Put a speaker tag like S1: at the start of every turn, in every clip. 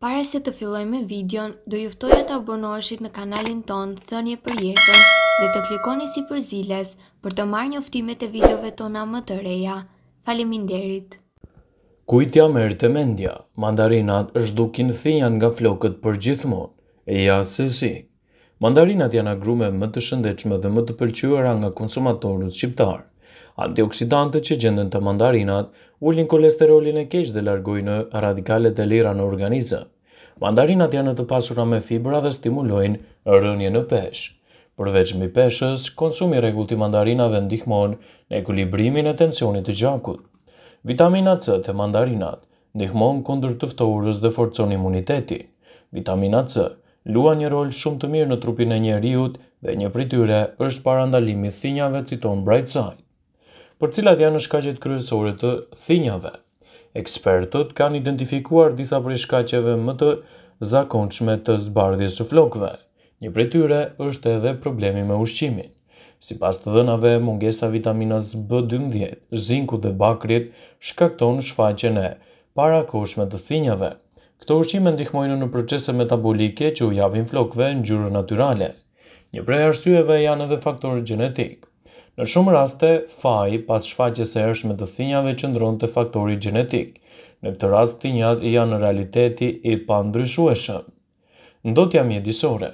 S1: Pare se të filloj me videon, do juftoja të abonoheshit në kanalin ton Thënje për jetën dhe të klikoni si për ziles për të marrë njoftimet e videove tona më të reja. Faleminderit! Kujtja merë të mendja, mandarinat është dukin thijan nga flokët për gjithmonë, e ja se si. Mandarinat janë agrume më të shëndechme dhe më të pëlqyëra nga konsumatorët shqiptarë antioksidante që gjenden të mandarinat, ullin kolesterolin e keq dhe largojnë radikalet e lira në organizëm. Mandarinat janë të pasura me fibra dhe stimulojnë rënje në peshë. Përveç mi peshës, konsumi regullti të mandarinave ndihmon në ekuilibrimin e tensionit të gjakut. Vitamina C të mandarinat ndihmon kundër të ftohurës dhe forcon imunitetin. Vitamina C luan një rol shumë të mirë në trupin e njeriut dhe një prityre është parandalimi thinjave citon bright side për cilat janë në shkaqet kryesore të thinjave. Ekspertët kanë identifikuar disa për shkaqeve më të zakonçme të zbardhje së flokve. Një prej tyre është edhe problemi me ushqimin. Si pas të dënave, mungesa vitaminas B12, zinku dhe bakrit, shkakton shfaqe në para koshme të thinjave. Këto ushqime ndihmojnë në procese metabolike që u jabin flokve në gjurë naturale. Një prej arsyeve janë edhe faktorë gjenetik, Në shumë raste, faji pas shfaqjes së me të thinjave qëndron te faktori gjenetik. Në këtë rast thinjat janë në realiteti i pandryshueshëm. Ndotja mjedisore,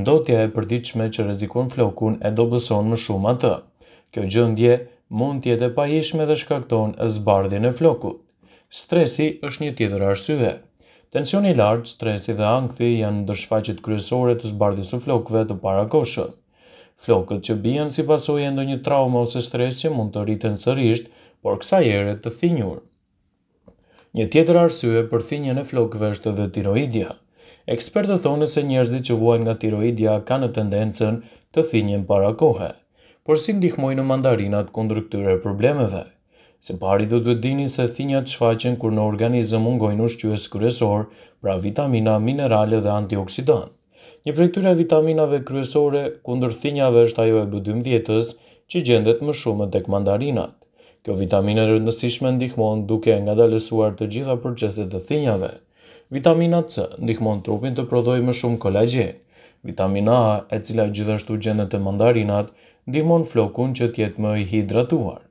S1: ndotja e përditshme që rrezikon flokun e dobëson më shumë atë. Kjo gjendje mund të jetë e pajishme dhe shkakton zbardhjen e flokut. Stresi është një tjetër arsye. Tensioni i lartë, stresi dhe ankthi janë ndërshfaqjet kryesore të zbardhjes së flokëve të parakoshëm. Flokët që bijën si pasoj e ndo një trauma ose stres që mund të rritën sërisht, por kësa jere të thinjur. Një tjetër arsye për thinjën e flokëve është dhe tiroidja. Ekspertët thonë se njerëzit që vuajnë nga tiroidja kanë tendencën të thinjën para kohë. Por si ndihmojnë mandarinat kundër këtyre problemeve? Se pari do të dini se thinjat shfaqen kur në organizëm ungojnë ushqyës kërësor, pra vitamina, minerale dhe antioksidantë. Një prej e vitaminave kryesore kundër thinjave është ajo e B12-s, që gjendet më shumë tek mandarinat. Kjo vitaminë e rëndësishme ndihmon duke ngadalësuar të gjitha proceset e thinjave. Vitamina C ndihmon trupin të prodhojë më shumë kolagjen. Vitamina A, e cila gjithashtu gjendet te mandarinat, ndihmon flokun që të jetë më i hidratuar.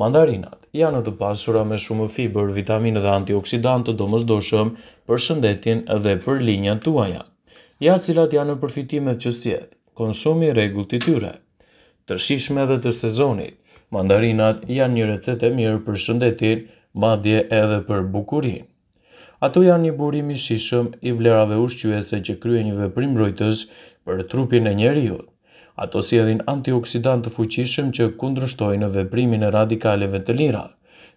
S1: Mandarinat janë të pasura me shumë fibër, vitaminë dhe antioksidantë të domosdoshëm për shëndetin dhe për të uajat ja cilat janë në përfitimet që sjedh, konsumi regull të tyre. Të shishme dhe të sezonit, mandarinat janë një recete mirë për shëndetin, madje edhe për bukurin. Ato janë një burim i shishëm i vlerave ushqyese që krye një veprim rojtës për trupin e njeriut. Ato si edhin antioksidant të fuqishëm që kundrështojnë në veprimin e radikaleve të lira,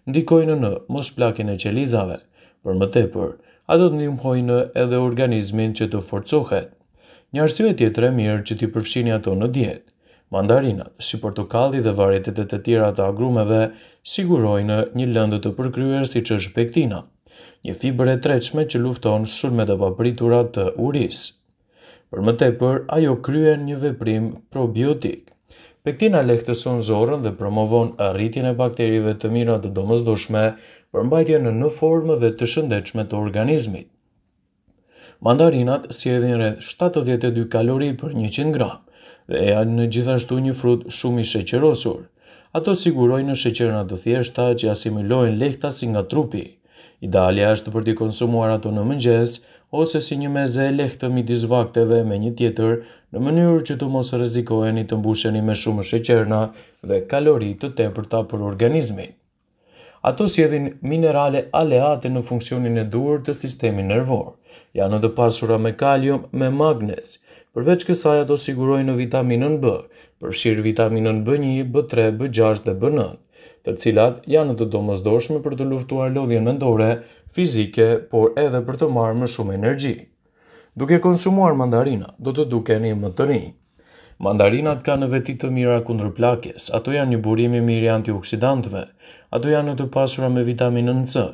S1: ndikojnë në mos plakin e qelizave, për më tepër, ato të ndihmojnë edhe organizmin që të forcohet. Një arsye tjetër e mirë që ti përfshini ato në dietë, mandarinat, si portokalli dhe varietetet e të tjera të agrumeve sigurojnë një lëndë të përkryer si që është pektina, një fiber e treqme që lufton shurmet e papritura të uris. Për më tepër, ajo kryen një veprim probiotik. Pektina lehtëson zorën dhe promovon arritin e bakterive të mira të domësdoshme për mbajtje në në formë dhe të shëndechme të organizmit. Mandarinat sjedhin rreth 72 kalori për 100 gram dhe e janë në gjithashtu një frut shumë i sheqerosur. Ato sigurojnë në sheqerën atë thjeshta që asimilojnë lehtasi nga trupi. Idealja është për t'i konsumuar ato në mëngjes ose si një meze e lehtë midis vakteve me një tjetër në mënyrë që të mos rrezikoheni të mbusheni me shumë sheqerna dhe kalori të tepërta për organizmin. Ato sjedhin minerale aleate në funksionin e duhur të sistemi nervor. Janë të pasura me kalium, me magnez. Përveç kësaj ato sigurojnë në vitaminën B, përshirë vitaminën B1, B3, B6 dhe B9, të cilat janë të domësdoshme për të luftuar lodhjen mendore, fizike, por edhe për të marrë më shumë energji. Duke konsumuar mandarina, do të dukeni më të rinjë. Mandarinat kanë në veti të mira kundër plakjes, ato janë një burimi mirë antioksidantëve, ato janë të pasura me vitaminën C,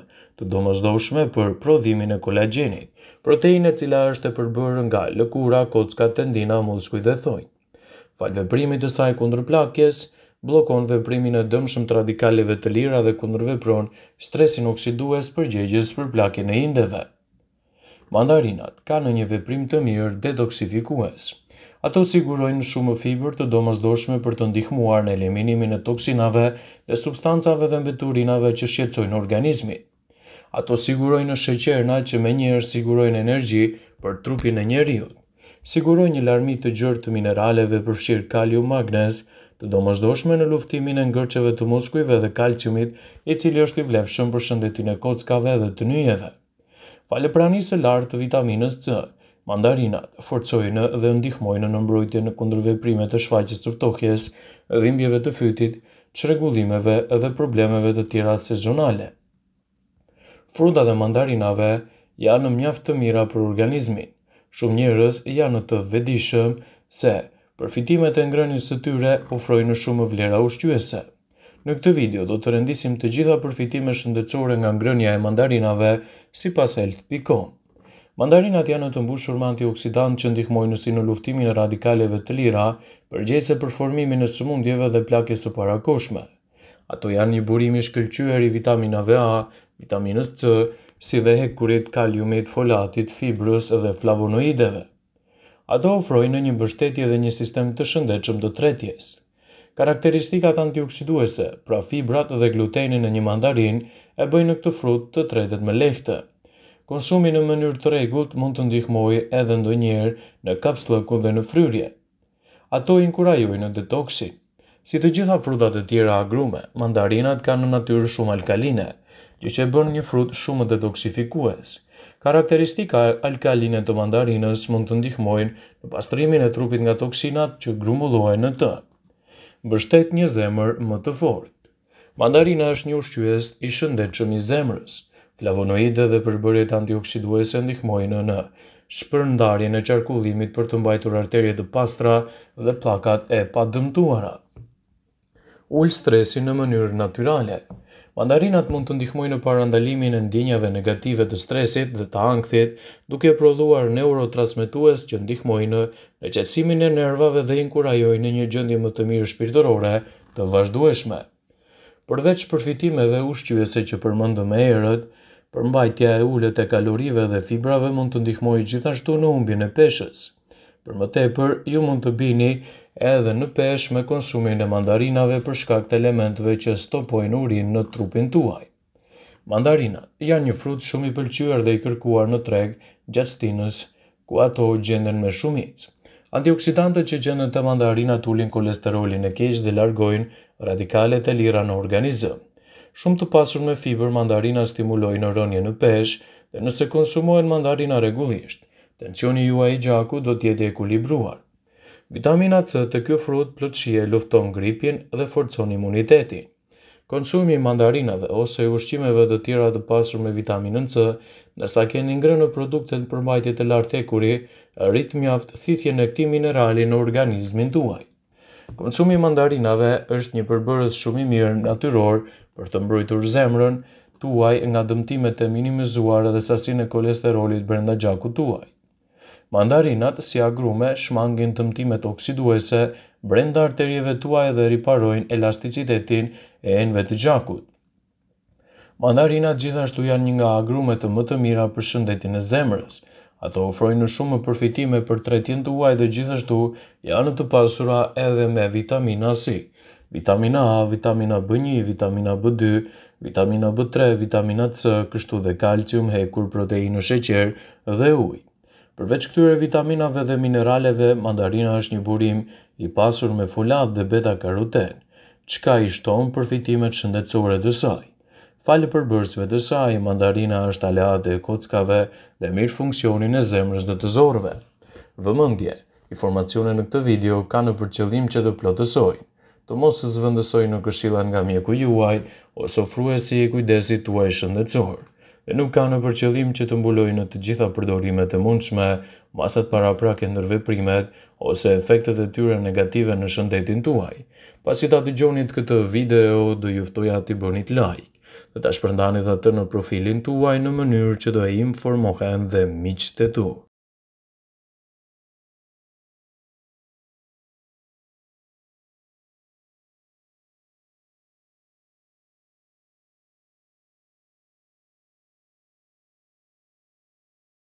S1: të domosdoshme për prodhimin e kolagjenit, proteine cila është e përbërë nga lëkura, kocka, tendina, muskuj dhe thojnë. Falve veprimit të saj kundër plakjes, blokon veprimin e dëmshëm të radikaleve të lira dhe kundër stresin oksidues për gjegjes për plakjen e indeve. Mandarinat ka në një veprim të mirë detoksifikues. Ato sigurojnë shumë fiber të domasdoshme për të ndihmuar në eliminimin e toksinave dhe substancave dhe mbeturinave që shqetsojnë organizmit. Ato sigurojnë në sheqerna që me njerë sigurojnë energji për trupin e njeriut. Sigurojnë një larmi të gjërë të mineraleve përfshirë kalium magnez, të domosdoshme në luftimin e ngërqeve të muskujve dhe kalciumit, i cili është i vlefshëm për shëndetin e kockave dhe të njëjeve. Falepranisë e lartë të vitaminës C, Mandarinat forcojnë dhe ndihmojnë në mbrojtje në kundërveprime të shfaqjes të ftohjes, dhimbjeve të fytit, çrregullimeve dhe problemeve të tjera sezonale. Fruta dhe mandarinave janë mjaft të mira për organizmin. Shumë njerëz janë të vetëdijshëm se përfitimet e ngrënjës së tyre ofrojnë shumë vlera ushqyese. Në këtë video do të rendisim të gjitha përfitimet shëndetësore nga ngrënia e mandarinave sipas health.com. Mandarinat janë të mbushur me antioksidantë që ndihmojnë si në luftimin e radikaleve të lira, përgjegjëse për formimin e sëmundjeve dhe plakjes së parakoshme. Ato janë një burim i shkëlqyer i vitaminave A, vitaminës C, si dhe hekurit, kaliumit, folatit, fibrës dhe flavonoideve. Ato ofrojnë një mbështetje dhe një sistem të shëndetshëm të tretjes. Karakteristikat antioksiduese, pra fibrat dhe glutenin në një mandarin, e bëjnë këtë frut të tretet me lehtë konsumi në mënyrë të rregullt mund të ndihmojë edhe ndonjëherë në kapsllëkun dhe në fryrje. Ato inkurajojnë në detoksi. Si të gjitha frutat e tjera agrume, mandarinat kanë në natyrë shumë alkaline, gjë që e bën një frut shumë detoksifikues. Karakteristika alkaline të mandarinës mund të ndihmojnë në pastrimin e trupit nga toksinat që grumbullohen në të. Mbështet një zemër më të fortë. Mandarina është një ushqyes i shëndetshëm i zemrës flavonoide dhe përbërjet antioksiduese ndihmojnë në shpërndarjen e qarkullimit për të mbajtur arterje të pastra dhe plakat e pa dëmtuara. Ul stresin në mënyrë natyrale. Mandarinat mund të ndihmojnë në parandalimin e ndjenjave negative të stresit dhe të ankthit duke prodhuar neurotransmetues që ndihmojnë në qetësimin e nervave dhe inkurajojnë një gjendje më të mirë shpirtërore të vazhdueshme. Përveç përfitimeve ushqyese që përmendëm më herët, Përmbajtja e ullet e kalorive dhe fibrave mund të ndihmojë gjithashtu në umbjën e peshës. Për më tepër, ju mund të bini edhe në pesh me konsumin e mandarinave për shkak të elementve që stopojnë urin në trupin tuaj. Mandarina janë një frut shumë i pëlqyër dhe i kërkuar në treg stinës ku ato gjenden me shumicë. Antioksidantët që gjenden të mandarina tullin kolesterolin e keq dhe largojnë radikalet e lira në organizëm shumë të pasur me fiber mandarina stimuloj në rënje në pesh dhe nëse konsumohen mandarina regullisht, tensioni jua i gjaku do tjeti e kulibruar. Vitamina C të kjo frut plëtshje lufton gripin dhe forcon imunitetin. Konsumi mandarina dhe ose ushqimeve dhe tjera të pasur me vitaminën C, nësa keni ngrë në produktet të përmajtje të lartekuri, rritë mjaftë thithje në këti minerali në organizmin duaj. Konsumi i mandarinave është një përbërës shumë i mirë natyror për të mbrojtur zemrën tuaj nga dëmtimet e minimizuar dhe sasinë e kolesterolit brenda gjakut tuaj. Mandarinat si agrume shmangin dëmtimet oksiduese brenda arterjeve tuaj dhe riparojnë elasticitetin e enve të gjakut. Mandarinat gjithashtu janë një nga agrumet të më të mira për shëndetin e zemrës, ato ofrojnë shumë përfitime për tretjen të uaj dhe gjithashtu janë të pasura edhe me vitamina C. Vitamina A, vitamina B1, vitamina B2, vitamina B3, vitamina C, kështu dhe kalcium, hekur, proteinë, sheqer dhe uj. Përveç këtyre vitaminave dhe mineraleve, mandarina është një burim i pasur me folat dhe beta-karoten, qka i shtonë përfitimet shëndetsore dësaj falë për bërësve dhe saj, mandarina është alate e kockave dhe mirë funksionin e zemrës dhe të zorve. Vëmëndje, informacione në këtë video ka në përqëllim që të plotësojnë. Të mos së zvëndësojnë në këshila nga mjeku juaj, ose e si e kujdesit tuaj shëndetësor. Dhe nuk ka në përqëllim që të mbulojnë në të gjitha përdorimet e mundshme, masat para prake ndërve primet, ose efektet e tyre negative në shëndetin tuaj. Pasit ati gjonit këtë video, do juftoja ati bërnit like dhe ta shpërndani dhe të në profilin të uaj në mënyrë që do e informohen dhe miqët e tu.